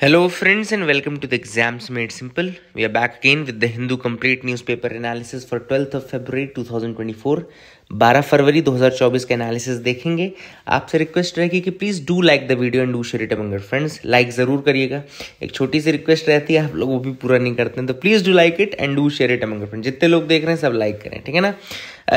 Hello friends and welcome to the Exams Made Simple. We are back again with the Hindu Complete Newspaper Analysis for 12th of February 2024. 12 फरवरी 2024 का analysis देखेंगे आपसे request रहेगी कि please do like the video and do share it amongst friends like ज़रूर करिएगा एक छोटी सी request रहती है आप लोग वो भी पूरा नहीं करते हैं तो please do like it and do share it your friend जितने लोग देख रहे हैं सब लाइक करें ठीक है ना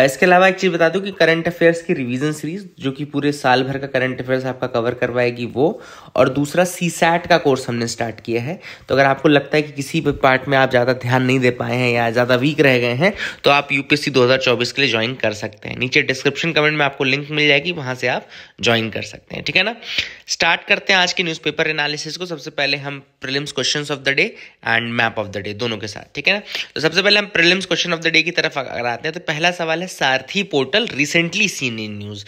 इसके अलावा एक चीज़ बता दूँ कि करंट अफेयर्स की रिविजन सीरीज जो कि पूरे साल भर का करंट अफेयर्स आपका कवर करवाएगी वो और दूसरा सी सैट का कोर्स हमने स्टार्ट किया है तो अगर आपको लगता है कि किसी भी पार्ट में आप ज़्यादा ध्यान नहीं दे पाए हैं या ज़्यादा वीक रह गए हैं तो आप हज़ार चौबीस के लिए ज्वाइन कर सकते सकते हैं नीचे डिस्क्रिप्शन कमेंट में आपको लिंक मिल जाएगी वहां से आप ज्वाइन कर सकते हैं ठीक है ना स्टार्ट करते हैं आज के न्यूज़पेपर एनालिसिस को सबसे पहले हम prelims questions of the day and map of the day दोनों के साथ ठीक है ना तो सबसे पहले हम prelims question of the day की तरफ अगर आते हैं तो पहला सवाल है Sarathi portal recently seen in news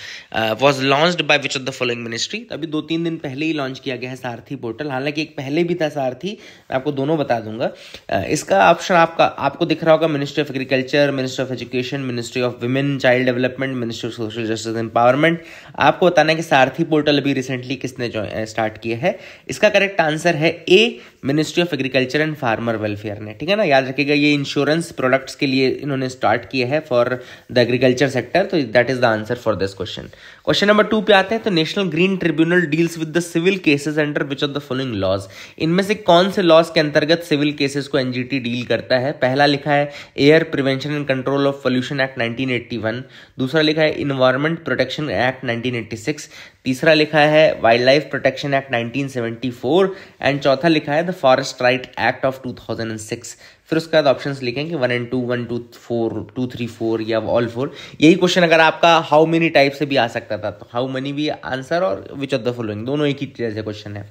was launch by which of the following ministry तो अभी दो तीन दिन पहले ही लॉन्च किया गया है सारथी पोर्टल हालांकि एक पहले भी था सारथी मैं आपको दोनों बता दूंगा uh, इसका ऑप्शन आपका आपको दिख रहा होगा ministry of agriculture ministry of education ministry of women child development ministry of social justice empowerment आपको बताना है कि सारथी पोर्टल अभी रिसेंटली किस किसने जो स्टार्ट किया है इसका करेक्ट आंसर है A ministry of agriculture and farmer welfare ने ठीक है ना याद रखिएगा ये इंश्योरेंस प्रोडक्ट्स के लिए इन्होंने स्टार्ट किया है फॉर द एग्रीकल्चर सेक्टर तो that is the answer for this question question number two पे आते हैं तो national green tribunal deals with the civil cases under which of the following laws इनमें से कौन से लॉज के अंतर्गत सिविल केसेस को एनजीटी डील करता है पहला लिखा है air prevention and control of pollution act nineteen दूसरा लिखा है इन्वायरमेंट प्रोटेक्शन एक्ट नाइनटीन तीसरा लिखा है wild wild life protection act 1974 and चौथा लिखा है the forest right act of 2006 फिर उसके बाद ऑप्शंस लिखेंगे one and two one two four two three four या ऑल फोर यही क्वेश्चन अगर आपका हाउ मेनी टाइप से भी आ सकता था तो हाउ मनी भी आंसर और विच ऑफ द फॉलोइंग दोनों एक ही जैसे क्वेश्चन है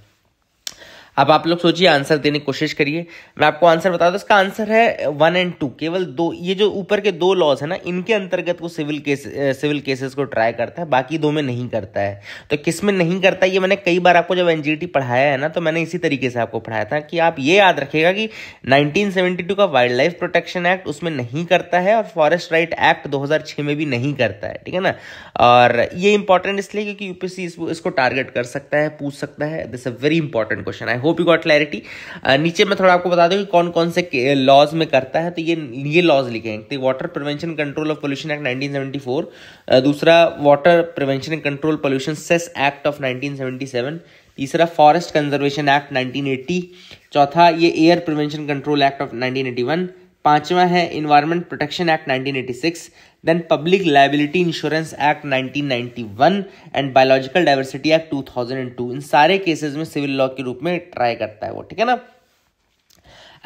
अब आप लोग सोचिए आंसर देने की कोशिश करिए मैं आपको आंसर बता दूं इसका आंसर है वन एंड टू केवल दो ये जो ऊपर के दो लॉज है ना इनके अंतर्गत वो सिविल केस सिविल केसेस को ट्राई करता है बाकी दो में नहीं करता है तो किस में नहीं करता ये मैंने कई बार आपको जब एन पढ़ाया है ना तो मैंने इसी तरीके से आपको पढ़ाया था कि आप ये याद रखेगा कि नाइनटीन का वाइल्ड लाइफ प्रोटेक्शन एक्ट उसमें नहीं करता है और फॉरेस्ट राइट एक्ट दो में भी नहीं करता है ठीक है ना और ये इंपॉर्टेंट इसलिए क्योंकि यूपीसी इसको टारगेट कर सकता है पूछ सकता है this a very important question I hope you got clarity नीचे मैं थोड़ा आपको बता दूँ कि कौन कौन से लॉज uh, में करता है तो ये ये लॉज लिखे हैं water prevention control of pollution act 1974 दूसरा water prevention and control pollution cess act of 1977 तीसरा फॉरेस्ट कंजर्वेशन एक्ट 1980 चौथा ये air prevention control act of 1981 पांचवा है environment protection act 1986 then public liability insurance act 1991 and biological diversity act 2002 इन सारे cases में civil law के रूप में ट्राई करता है वो ठीक है ना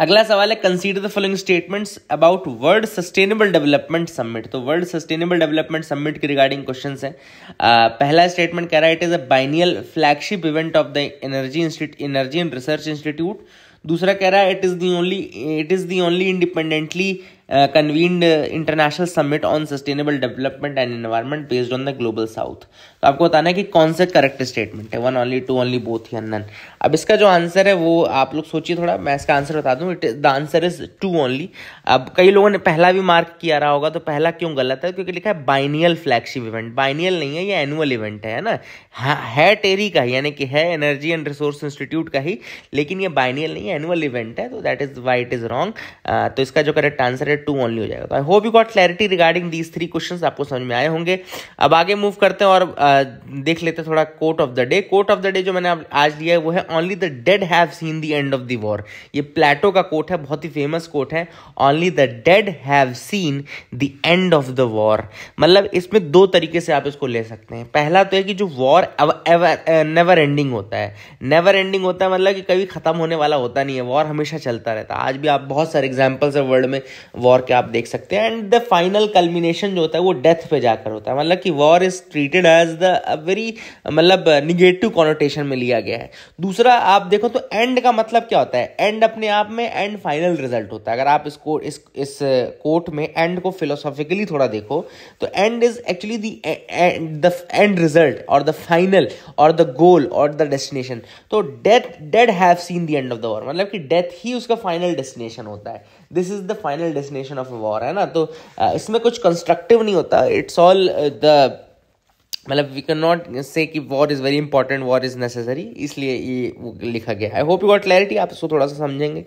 अगला सवाल है consider the following statements about world sustainable development summit तो वर्ल्ड सस्टेनेबल डेवलपमेंट समिट के रिगार्डिंग क्वेश्चन है पहला स्टेटमेंट कह रहा है it is a biennial flagship event of the energy energy and research institute दूसरा कह रहा है it is the only it is the only independently convened international summit on sustainable development and environment based on the global south तो आपको बताना है कि कौन से करेक्ट स्टेटमेंट है one only two only both ही नन अब इसका जो आंसर है वो आप लोग सोचिए थोड़ा मैं इसका आंसर बता दूँ the answer is two only अब कई लोगों ने पहला भी मार्क किया रहा होगा तो पहला क्यों गलत है क्योंकि लिखा है बाइनियल फ्लैगशिप इवेंट बाइनियल नहीं है ये एनुअल इवेंट है ना है टेरी का ही यानी कि है एनर्जी एंड रिसोर्स इंस्टीट्यूट का ही लेकिन ये बाइनियल नहीं है एनुअल इवेंट है तो that is why it is wrong तो इसका जो करेक्ट आंसर है टू ओनली हो जाएगा तो I hope you got clarity regarding these three question आपको समझ में आए होंगे अब आगे मूव करते हैं और uh, देख लेते थोड़ा quote of the day quote of the day जो मैंने आज लिया है वो है only the dead have seen the end of the war ये प्लेटो का कोट है बहुत ही फेमस कोट है only the dead have seen the end of the war मतलब इसमें दो तरीके से आप इसको ले सकते हैं पहला तो है कि जो वॉर नेवर एंडिंग होता है नेवर एंडिंग होता है मतलब कि कभी ख़त्म होने वाला होता नहीं है वॉर हमेशा चलता रहता है आज भी आप बहुत सारे एग्जाम्पल्स है वर्ल्ड में वॉर के आप देख सकते हैं एंड द फाइनल कल्मिनेशन जो होता है वो डेथ पे जाकर होता है मतलब कि war is treated as the very मतलब निगेटिव कॉनोटेशन में लिया गया है दूसरा आप देखो तो एंड का मतलब क्या होता है एंड अपने आप में एंड फाइनल रिजल्ट होता है अगर आप इसको इस इस कोर्ट में एंड को फिलोसॉफिकली थोड़ा देखो तो end is actually the end result और द फाइनल और द गोल और द डेस्टिनेशन तो death dead have seen the end of the war मतलब कि डेथ ही उसका फाइनल डेस्टिनेशन होता है this is the final destination of a war है ना तो इसमें कुछ कंस्ट्रक्टिव नहीं होता इट्स ऑल द मतलब वी कैन नॉट से कि war is very important war is necessary इसलिए ये लिखा गया है I hope you got clarity आप इसको थोड़ा सा समझेंगे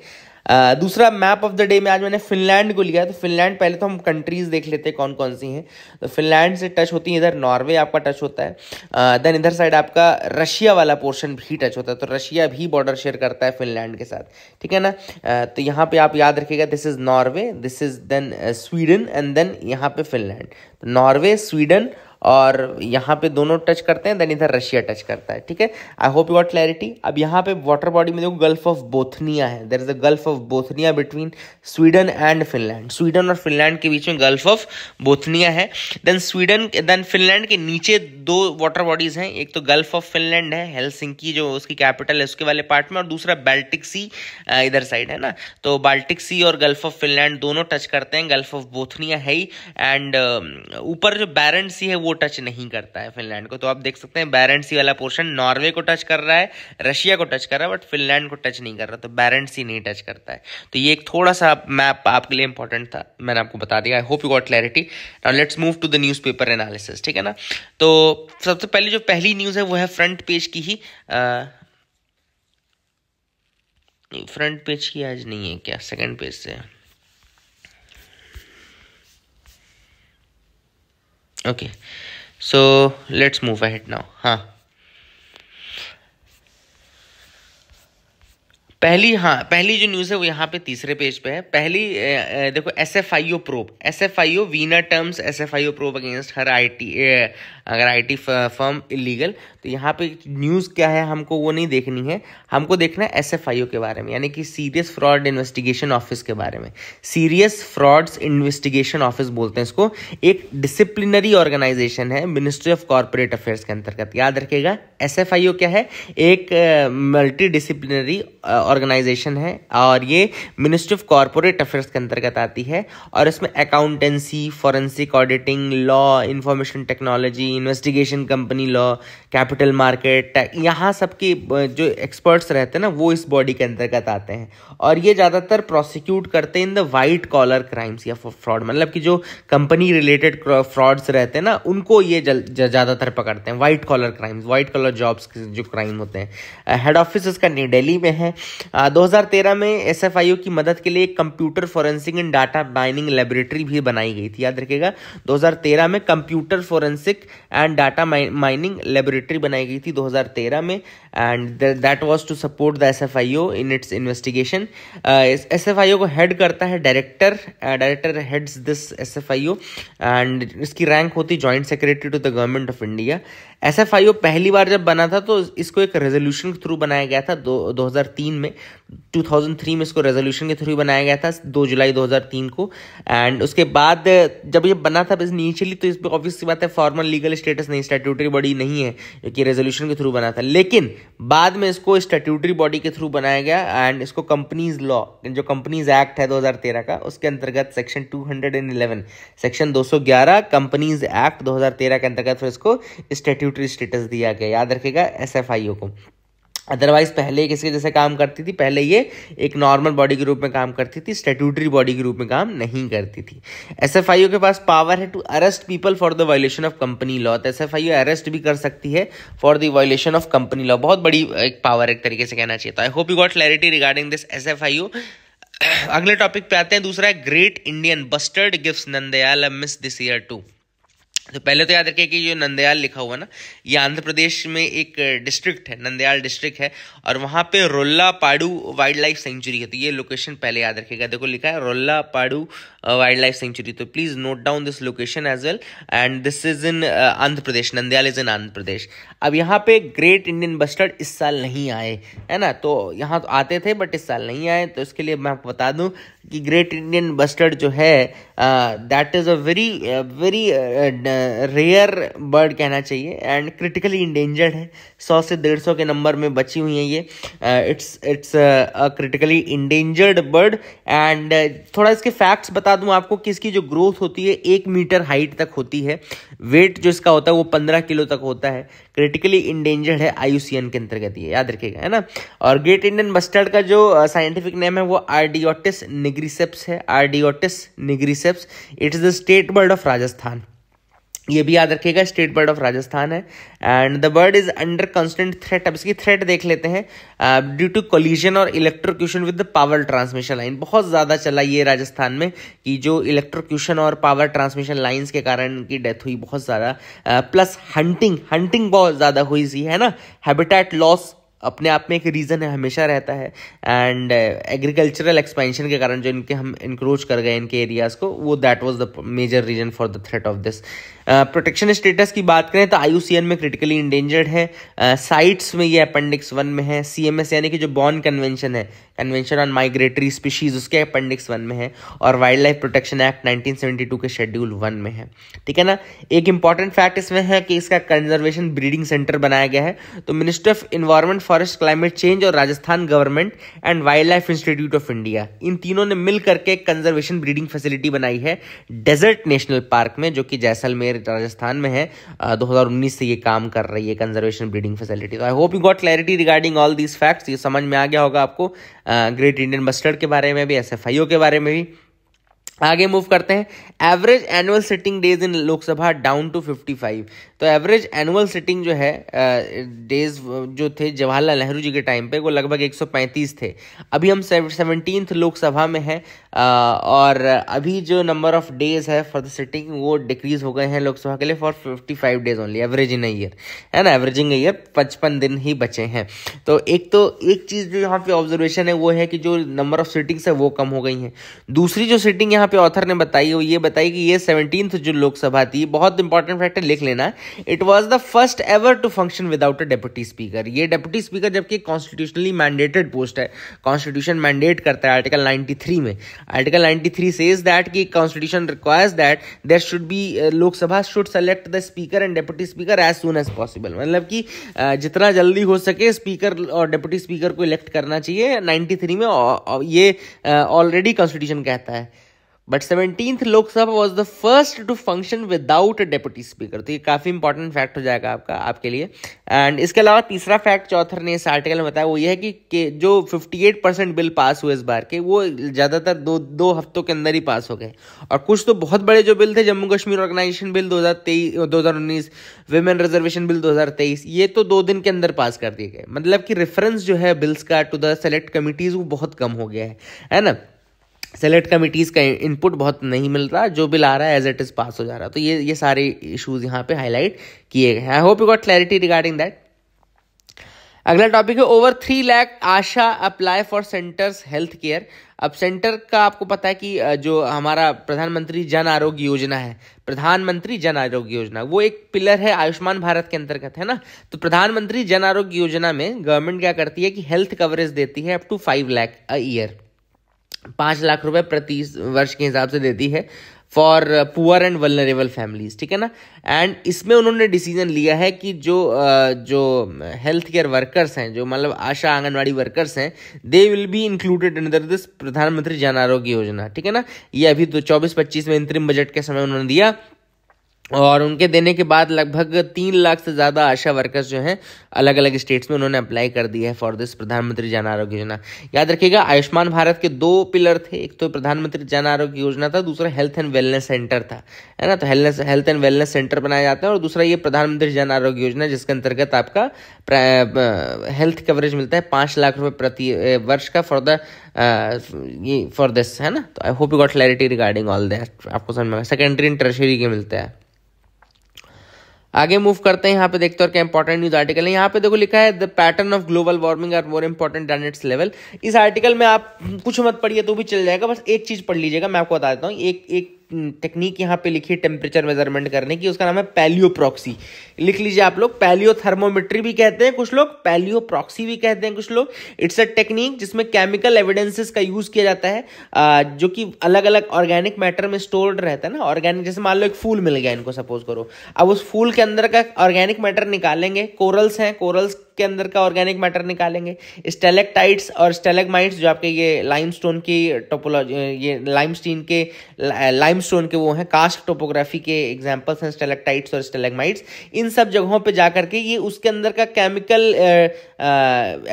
Uh, दूसरा मैप ऑफ द डे में आज मैंने फिनलैंड को लिया तो फिनलैंड पहले तो हम कंट्रीज देख लेते हैं कौन कौन सी हैं तो फिनलैंड से टच होती है इधर नॉर्वे आपका टच होता है देन uh, इधर साइड आपका रशिया वाला पोर्शन भी टच होता है तो रशिया भी बॉर्डर शेयर करता है फिनलैंड के साथ ठीक है ना uh, तो यहाँ पे आप याद रखिएगा this is Norway this is then Sweden and then यहाँ पे फिनलैंड नॉर्वे स्वीडन और यहाँ पे दोनों टच करते हैं देन इधर रशिया टच करता है ठीक है I hope you got clarity अब यहाँ पे वाटर बॉडी में देखो गल्फ ऑफ बोथनिया है there is a gulf of Bothnia between Sweden and Finland Sweden और फिनलैंड के बीच में गल्फ ऑफ बोथनिया है देन स्वीडन देन फिनलैंड के नीचे दो वाटर बॉडीज हैं एक तो गल्फ ऑफ फिनलैंड है हेलसिंकी जो उसकी कैपिटल है उसके वाले पार्ट में और दूसरा बाल्टिक सी इधर साइड है ना तो बाल्टिक सी और गल्फ ऑफ फिनलैंड दोनों टच करते हैं गल्फ ऑफ बोथनिया है ही एंड ऊपर जो बैरन सी है वो वो टच नहीं करता है फिनलैंड को तो आप देख सकते हैं बैरेंसी वाला पोर्शन नॉर्वे को टच कर रहा है रशिया को टच कर रहा है बट फिनलैंड को टच नहीं कर रहा तो बैरेंसी नहीं टच करता है तो ये एक थोड़ा सा मैप आपके लिए इंपॉर्टेंट था मैंने आपको बता दिया I hope you got clarity now let's move to the news paper analysis ठीक है ना तो सबसे पहले जो पहली न्यूज़ है वो है फ्रंट पेज की ही फ्रंट पेज की आज नहीं है क्या सेकेंड पेज से है okay so let's move ahead now huh पहली हाँ पहली जो न्यूज़ है वो यहाँ पे तीसरे पेज पे है पहली ए, देखो S F I O probe S F I O वीना terms S F I O probe against her I T अगर आई टी फर्म इलीगल तो यहाँ पे न्यूज़ क्या है हमको वो नहीं देखनी है हमको देखना है एस एफ आई ओ के बारे में यानी कि सीरियस फ्रॉड इन्वेस्टिगेशन ऑफिस के बारे में सीरियस फ्रॉड्स इन्वेस्टिगेशन ऑफिस बोलते हैं इसको एक डिसिप्लिनरी ऑर्गेनाइजेशन है मिनिस्ट्री ऑफ कॉरपोरेट अफेयर्स के अंतर्गत याद रखेगा एस एफ आई ओ क्या है एक मल्टी डिसिप्लिनरी ऑर्गेनाइजेशन है और ये मिनिस्ट्री ऑफ कॉरपोरेट अफेयर्स के अंतर्गत आती है और इसमें accountancy forensic auditing law information technology investigation company law capital market यहाँ सब की जो एक्सपर्ट्स रहते हैं ना वो इस बॉडी के अंतर्गत आते हैं और ये ज़्यादातर प्रोसिक्यूट करते हैं in the white collar crimes या फ्रॉड मतलब कि जो कंपनी रिलेटेड फ्रॉड्स रहते हैं ना उनको ये ज़्यादातर पकड़ते हैं white collar crimes white collar jobs जो क्राइम होते हैं हेड ऑफिस इसका न्यू डेली में है दो में एस की मदद के लिए एक computer forensic and data mining laboratory भी बनाई गई थी याद रखेगा दो में computer forensic and data mining laboratory laboratory बनाई गई थी 2013 में and that was to support the SFIO in its investigation SFIO को हेड करता है director director heads this SFIO and इसकी रैंक होती joint secretary to the government of India S F I O पहली बार जब बना था तो इसको एक रेजोल्यूशन के थ्रू बनाया गया था दो दो हज़ार तीन में टू थाउजेंड थ्री में इसको रेजोल्यूशन के थ्रू बनाया गया था दो जुलाई दो हज़ार तीन को एंड उसके बाद जब ये बना था नीचेली तो इस पर ऑब्वियस बात है फॉर्मल लीगल स्टेटस नहीं स्टेट्यूटरी बॉडी नहीं है क्योंकि रेजोल्यूशन के थ्रू बना था लेकिन बाद में इसको स्टेट्यूटरी बॉडी के थ्रू बनाया गया एंड इसको कंपनीज लॉ जो कंपनीज एक्ट है दो हज़ार तेरह का उसके अंतर्गत section two hundred and eleven section दो सौ ग्यारह कंपनीज एक्ट दो हज़ार तेरह के अंतर्गत फिर इसको स्टेट्यू ट्यूटरी स्टेटस दिया गया याद रखेगा एस को अदरवाइज पहले किसके जैसे काम करती थी पहले ये एक नॉर्मल बॉडी के रूप में काम करती थी स्टेट्यूटरी बॉडी के रूप में काम नहीं करती थी एस के पास पावर है to arrest people for the violation of company law तो एस अरेस्ट भी कर सकती है for the violation of company law बहुत बड़ी एक पावर एक तरीके से कहना चाहिए तो I hope you got clarity regarding this S अगले टॉपिक पे आते हैं दूसरा है great Indian bustard gift Nandyal miss this year too तो पहले तो याद रखिए कि जो नंदयाल लिखा हुआ ना ये आंध्र प्रदेश में एक डिस्ट्रिक्ट है नंदयाल डिस्ट्रिक्ट है और वहाँ पे रोल्ला पाड़ू वाइल्ड लाइफ सेंचुरी है तो ये लोकेशन पहले याद रखिएगा देखो लिखा है Rollapadu wild life sanctuary तो please note down this location as well and this is in Andhra Pradesh Nandyal is in Andhra Pradesh अब यहाँ पे ग्रेट इंडियन बस्टर्ड इस साल नहीं आए है ना तो यहाँ तो आते थे बट इस साल नहीं आए तो इसके लिए मैं आपको बता दूँ कि ग्रेट इंडियन बस्टर्ड जो है that is a very very rare bird कहना चाहिए एंड क्रिटिकली इंडेंजर्ड है सौ से डेढ़ सौ के नंबर में बची हुई है ये it's it's critically endangered bird and थोड़ा इसके फैक्ट्स बता दूं आपको कि इसकी जो ग्रोथ होती है एक मीटर हाइट तक होती है वेट जो इसका होता है वो पंद्रह किलो तक होता है क्रिटिकली इंडेंजर्ड है आई के अंतर्गत ये याद रखिएगा है ना और ग्रेट इंडियन बस्टर्ड का जो साइंटिफिक uh, नेम है वो आर्डियोटिस निग निग्रीसेप्स है Ardeotis nigriceps it is the state bird of Rajasthan ये भी याद रखिएगा स्टेट बर्ड ऑफ राजस्थान है and the bird is under constant threat अब इसकी थ्रेट देख लेते हैं ड्यू टू कोलिजन और electrocution with the power transmission line बहुत ज़्यादा चला ये राजस्थान में कि जो इलेक्ट्रोक्यूशन और पावर ट्रांसमिशन लाइंस के कारण की डेथ हुई बहुत ज़्यादा प्लस हंटिंग हंटिंग बहुत ज़्यादा हुई सी है ना हैबिटेट लॉस अपने आप में एक रीज़न है हमेशा रहता है एंड एग्रीकल्चरल एक्सपेंशन के कारण जो इनके हम इंक्रोच कर गए इनके एरियाज़ को वो that was the major reason for the threat of this protection status की बात करें तो आयुसीएन में क्रिटिकली इंडेंजर्ड है साइट्स में ये अपेंडिक्स वन में है सीएमएस यानी कि जो बॉर्न कन्वेंशन है कन्वेंशन ऑन माइग्रेटरी स्पीशीज उसके अपेंडिक्स वन में है और wild life protection act nineteen के शेड्यूल वन में है ठीक है ना एक इंपॉर्टेंट फैक्ट इसमें है कि इसका कंजर्वेशन ब्रीडिंग सेंटर बनाया गया है तो ministry of environment forest climate change और Rajasthan government and wild life institute of India इन तीनों ने मिल करके कंजर्वेशन ब्रीडिंग फैसिलिटी बनाई है डेजर्ट नेशनल पार्क में जो कि जैसलमेर राजस्थान में है दो उन्नीस से ये काम कर रही है कंजर्वेशन ब्रीडिंग फैसिलिटी तो I hope you got clarity regarding all these facts ये समझ में आ गया होगा आपको ग्रेट इंडियन मस्टर्ड के बारे में भी एस के बारे में भी आगे मूव करते हैं average annual sitting days in Lok Sabha down to 55 तो एवरेज एनुअल सिटिंग जो है डेज जो थे जवाहरलाल नेहरू जी के टाइम पे वो लगभग 135 थे अभी हम सेवनटीन लोकसभा में हैं और अभी जो नंबर ऑफ डेज है फॉर द सिटिंग वो डिक्रीज हो गए हैं लोकसभा के लिए for 55 days only average in year है ना एवरेजिंग ईयर पचपन दिन ही बचे हैं तो एक तो एक चीज़ जो यहाँ पे ऑब्जर्वेशन है वो है कि जो नंबर ऑफ सिटिंग्स है वो कम हो गई हैं दूसरी जो सिटिंग यहाँ यहाँ पे ऑथर ने बताई वो ये बताई कि ये सेवनटीन जो लोकसभा थी बहुत इंपॉर्टेंट फैक्टर लिख लेना it was the first ever to function without a deputy speaker ये डेप्यूटी स्पीकर जबकि कॉन्स्टिट्यूशनली मैंडेटेड पोस्ट है कॉन्स्टिट्यूशन मैंडेट करता है आर्टिकल नाइनटी थ्री में आर्टिकल नाइनटी 93 सेज दैट कि constitution requires that there should be Lok Sabha should select the speaker and deputy speaker as soon as possible मतलब कि uh, जितना जल्दी हो सके स्पीकर और डेप्यूटी स्पीकर को इलेक्ट करना चाहिए नाइनटी थ्री में uh, ये ऑलरेडी uh, कॉन्स्टिट्यूशन कहता है but seventeenth Lok Sabha was the first to function without deputy speaker तो ये काफ़ी इंपॉर्टेंट फैक्ट हो जाएगा आपका आपके लिए एंड इसके अलावा तीसरा फैक्ट जो ऑथर ने इस आर्टिकल में बताया वो ये है कि, कि जो एट परसेंट बिल पास हुए इस बार के वो ज़्यादातर दो दो हफ्तों के अंदर ही पास हो गए और कुछ तो बहुत बड़े जो बिल थे जम्मू कश्मीर ऑर्गेनाइजेशन बिल दो हज़ार तेईस दो हज़ार उन्नीस वुमेन रिजर्वेशन बिल दो हजार तेईस ये तो दो दिन के अंदर पास कर दिए गए मतलब कि रेफरेंस जो है बिल्स का टू द सेलेक्ट कमिटीज़ वो बहुत कम हो गया है है ना सेलेक्ट कमिटीज़ का इनपुट बहुत नहीं मिल रहा जो बिल आ रहा है एज इट इज़ पास हो जा रहा है तो ये ये सारे इशूज़ यहाँ पे हाईलाइट किए गए हैं I hope you got clarity regarding that अगला टॉपिक है over three lakh ASHA apply for centres health care अब सेंटर का आपको पता है कि जो हमारा प्रधानमंत्री जन आरोग्य योजना है प्रधानमंत्री जन आरोग्य योजना वो एक पिलर है आयुष्मान भारत के अंतर्गत है ना तो प्रधानमंत्री जन आरोग्य योजना में गवर्नमेंट क्या करती है कि हेल्थ कवरेज देती है up to five lakh a year पाँच लाख रुपए प्रति वर्ष के हिसाब से देती है for poor and vulnerable families ठीक है ना एंड इसमें उन्होंने डिसीजन लिया है कि जो जो हेल्थ केयर वर्कर्स हैं जो मतलब आशा आंगनवाड़ी वर्कर्स हैं they will be included under this Pradhan Mantri Jan आरोग्य योजना ठीक है ना ये अभी तो चौबीस पच्चीस में अंतरिम बजट के समय उन्होंने दिया और उनके देने के बाद लगभग तीन लाख से ज़्यादा आशा वर्कर्स जो हैं अलग अलग स्टेट्स में उन्होंने अप्लाई कर दिया है फॉर दिस प्रधानमंत्री जन आरोग्य योजना याद रखिएगा आयुष्मान भारत के दो पिलर थे एक तो प्रधानमंत्री जन आरोग्य योजना था दूसरा हेल्थ एंड वेलनेस सेंटर था है ना तो हेल्थ एंड वेलनेस सेंटर बनाया जाता है और दूसरा ये प्रधानमंत्री जन आरोग्य योजना जिसके अंतर्गत आपका हेल्थ कवरेज मिलता है पाँच लाख रुपये प्रति वर्ष का फॉर द ये फॉर दिस है ना तो I hope you got clarity regarding all that आपको समझ में सेकेंडरी एंड टर्शरी के मिलता है आगे मूव करते हैं यहाँ पे देखते हैं और क्या इंपॉर्टेंट न्यूज आर्टिकल है यहाँ पे देखो लिखा है the pattern of global warming are more important than its level इस आर्टिकल में आप कुछ मत पढ़िए तो भी चल जाएगा बस एक चीज पढ़ लीजिएगा मैं आपको बता देता हूँ एक एक टेक्निक यहाँ पे लिखी है टेम्परेचर मेजरमेंट करने की उसका नाम है पैलियोप्रॉक्सी लिख लीजिए आप लोग पैलियो भी कहते हैं कुछ लोग पैलियोप्रॉक्सी भी कहते हैं कुछ लोग इट्स अ टेक्निक जिसमें केमिकल एविडेंसेस का यूज़ किया जाता है जो कि अलग अलग ऑर्गेनिक मैटर में स्टोर्ड रहता है ना ऑर्गेनिक जैसे मान लो एक फूल मिल गया इनको सपोज करो अब उस फूल के अंदर का ऑर्गेनिक मैटर निकालेंगे कोरल्स हैं कोरल्स के अंदर का ऑर्गेनिक मैटर निकालेंगे स्टेलेक्टाइट्स और स्टेलेगमाइट्स जो आपके ये लाइमस्टोन की टोपोलॉजी ये लाइमस्टीन के लाइमस्टोन के वो हैं कास्ट टोपोग्राफी के एग्जाम्पल्स हैं स्टेलेक्टाइट्स और स्टेलेगमाइट्स इन सब जगहों पर जाकर के ये उसके अंदर का केमिकल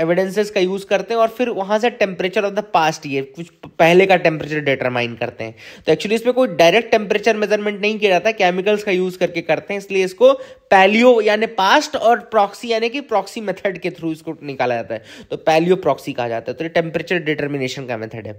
एविडेंसेस का यूज़ करते हैं और फिर वहाँ से टेम्परेचर ऑफ द पास्ट ये कुछ पहले का टेम्परेचर डिटरमाइन करते हैं तो एक्चुअली इसमें कोई डायरेक्ट टेम्परेचर मेजरमेंट नहीं किया जाता केमिकल्स का यूज़ करके करते हैं इसलिए इसको पैलियो यानी पास्ट और प्रॉक्सी यानी कि प्रॉक्सी मेथड के थ्रू इसको निकाला जाता है तो पैलियो प्रॉक्सी कहा जाता है तो ये टेम्परेचर डिटर्मिनेशन का मेथड है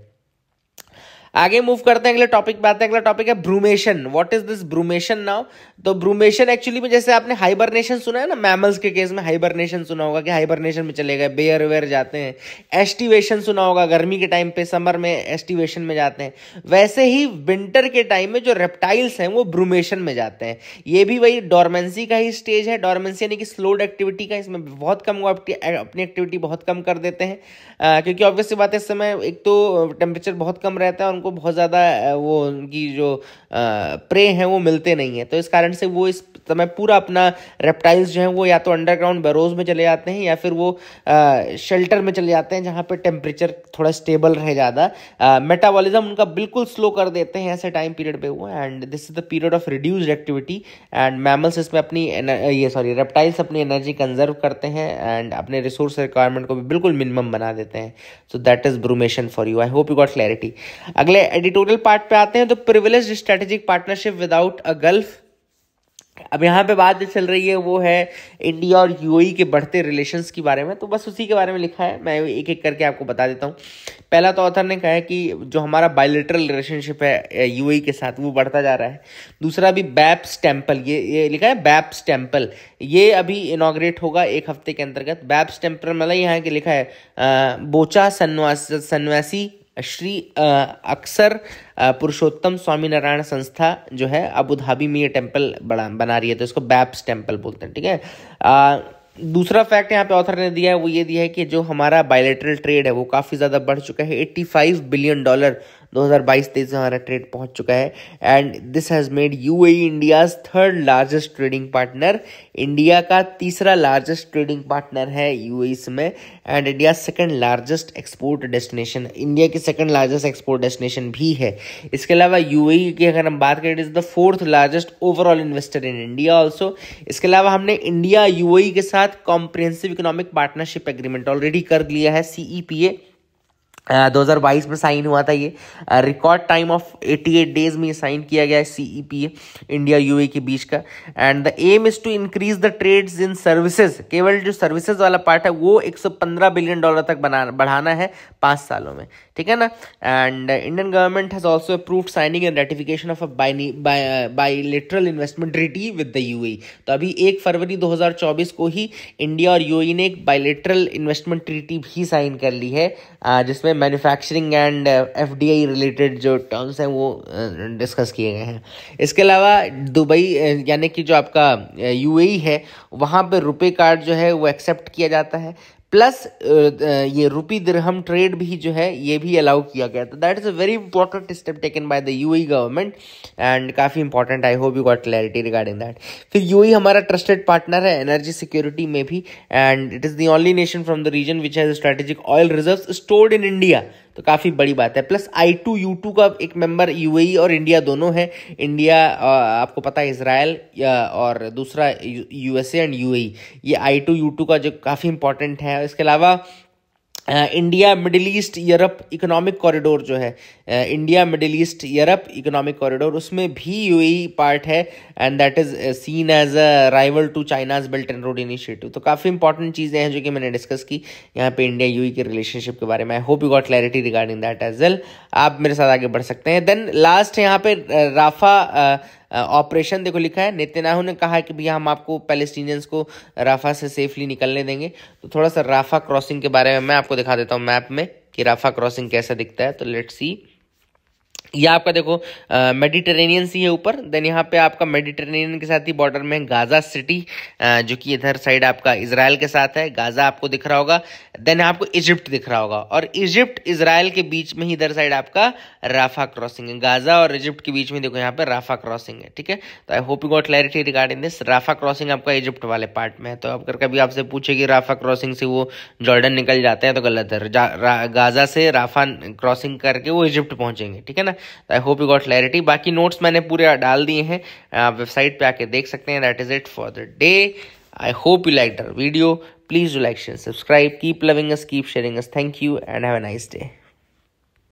आगे मूव करते हैं अगले टॉपिक पे आते हैं अगला टॉपिक है brumation what is this brumation now तो ब्रूमेशन एक्चुअली में जैसे आपने हाइबरनेशन सुना है ना मैमल्स के केस में हाइबरनेशन सुना होगा कि हाइबरनेशन में चले गए बेयर वेयर जाते हैं एस्टिवेशन सुना होगा गर्मी के टाइम पे समर में एस्टिवेशन में जाते हैं वैसे ही विंटर के टाइम में जो रेप्टाइल्स हैं वो ब्रूमेशन में जाते हैं ये भी वही डॉर्मेंसी का ही स्टेज है डॉर्मेंसी यानी कि स्लोड एक्टिविटी का इसमें बहुत कम वो अपनी एक्टिविटी बहुत कम कर देते हैं क्योंकि ऑब्वियसली बात है इस समय एक तो टेम्परेचर बहुत कम रहता है उनको उनको बहुत ज़्यादा वो उनकी जो प्रे हैं वो मिलते नहीं हैं तो इस कारण से वो इस समय पूरा अपना रेप्टाइल्स जो हैं वो या तो अंडरग्राउंड बेरोज में चले जाते हैं या फिर वो शेल्टर में चले जाते हैं जहाँ पर टेम्परेचर थोड़ा स्टेबल रहे ज़्यादा मेटाबॉलिज्म उनका बिल्कुल स्लो कर देते हैं ऐसे टाइम पीरियड पर वो and this is the period of reduce activity and mammals इसमें अपनी ये सॉरी रेप्टाइल्स अपनी एनर्जी कंजर्व करते हैं एंड अपने रिसोर्स रिक्वायरमेंट को भी बिल्कुल मिनिमम बना देते हैं so that is brumation for you I hope you got clarity अगले अगले एडिटोरियल पार्ट पे आते हैं तो privilege strategic partnership without a gulf अब यहाँ पे बात जो चल रही है वो है इंडिया और यूएई e के बढ़ते रिलेशंस के बारे में तो बस उसी के बारे में लिखा है मैं एक एक करके आपको बता देता हूँ पहला तो ऑथर ने कहा है कि जो हमारा बायोलिटरल रिलेशनशिप है यूएई e के साथ वो बढ़ता जा रहा है दूसरा अभी बैप्स टेम्पल ये ये लिखा है बैप्स टेम्पल ये अभी इनाग्रेट होगा एक हफ्ते के अंतर्गत बैप्स टेम्पल मतलब यहाँ के लिखा है बोचा सन्वास सन्वासी श्री अक्सर पुरुषोत्तम स्वामी नारायण संस्था जो है अबू धाबी में ये टेम्पल बना बना रही है तो इसको बैप्स टेम्पल बोलते हैं ठीक है आ, दूसरा फैक्ट यहाँ पे ऑथर ने दिया है वो ये दिया है कि जो हमारा बायोलेटरल ट्रेड है वो काफ़ी ज़्यादा बढ़ चुका है 85 बिलियन डॉलर 2022-23 हमारा ट्रेड पहुंच चुका है and this has made U A India third largest trading partner India का तीसरा लार्जेस्ट ट्रेडिंग पार्टनर है यू ए e में and India second largest export destination India की सेकेंड लार्जेस्ट एक्सपोर्ट डेस्टिनेशन भी है इसके अलावा यू e की अगर हम बात करें is the fourth largest overall investor in India also इसके अलावा हमने इंडिया यू e के साथ comprehensive economic partnership agreement already कर लिया है सीईपीए दो हज़ार बाईस में साइन हुआ था ये record time of eighty eight days में साइन किया गया है ए इंडिया यू ए के बीच का and the aim is to increase the trades in services केवल जो सर्विसेज वाला पार्ट है वो एक सौ पंद्रह बिलियन डॉलर तक बना बढ़ाना है पाँच सालों में ठीक है ना and Indian government has also approved signing and ratification of a lateral investment treaty with the U तो अभी एक फरवरी 2024 को ही इंडिया और यू e ने एक बाइलिटरल इन्वेस्टमेंट ट्रीटी भी साइन कर ली है uh, जिसमें मैन्युफैक्चरिंग एंड एफ रिलेटेड जो टर्म्स हैं वो डिस्कस uh, किए गए हैं इसके अलावा दुबई uh, यानी कि जो आपका यू e है वहाँ पर रुपे कार्ड जो है वो एक्सेप्ट किया जाता है प्लस ये रुपी दिरहम ट्रेड भी जो है ये भी अलाउ किया गया था that is a very important step taken by the U government and काफ़ी important I hope you got clarity regarding that फिर यू e हमारा ट्रस्टेड पार्टनर है एनर्जी सिक्योरिटी में भी and it is the only nation from the region which has strategic oil reserve stored in India तो काफ़ी बड़ी बात है plus I two U two का एक मेंबर यू e और इंडिया दोनों है इंडिया आपको पता है इसराइल और दूसरा एस एंड यू ये आई टू यू टू का जो काफ़ी इंपॉर्टेंट है इसके अलावा India Middle East Europe economic corridor जो है India Middle East Europe economic corridor उसमें भी यूएई पार्ट है and that is seen as a rival to China's belt and road initiative तो काफ़ी इंपॉर्टेंट चीज़ें हैं जो कि मैंने डिस्कस की यहाँ पे इंडिया यूएई के रिलेशनशिप के बारे में I hope you got clarity regarding that as well आप मेरे साथ आगे बढ़ सकते हैं देन लास्ट यहाँ पे राफा ऑपरेशन देखो लिखा है नेतन्याहू ने कहा कि भैया हम आपको पैलेस्टीनियंस को राफा से सेफली निकलने देंगे तो थोड़ा सा राफा क्रॉसिंग के बारे में मैं आपको दिखा देता हूँ मैप में कि राफा क्रॉसिंग कैसा दिखता है तो लेट्स सी यह आपका देखो मेडिटेरेनियन सी है ऊपर देन यहाँ पे आपका मेडिटेरेनियन के साथ ही बॉर्डर में गाज़ा सिटी आ, जो कि इधर साइड आपका इसराइल के साथ है गाज़ा आपको दिख रहा होगा देन आपको इजिप्ट दिख रहा होगा और इजिप्ट इसराइल के बीच में ही इधर साइड आपका राफा क्रॉसिंग है गाज़ा और इजिप्ट के बीच में देखो यहाँ पे राफा क्रॉसिंग है ठीक है तो I hope you got clarity regarding this Rafah crossing आपका इजिप्ट वाले पार्ट में है तो अगर कभी आपसे पूछे कि राफा क्रॉसिंग से वो जॉर्डन निकल जाते हैं तो गलत है गाज़ा से राफा क्रॉसिंग करके वो इजिप्ट पहुँचेंगे ठीक है ना तो I hope you got clarity बाकी नोट्स मैंने पूरे डाल दिए हैं आप वेबसाइट पे आके देख सकते हैं that is it for the day I hope you like the video please you like share subscribe keep loving us keep sharing us thank you and have a nice day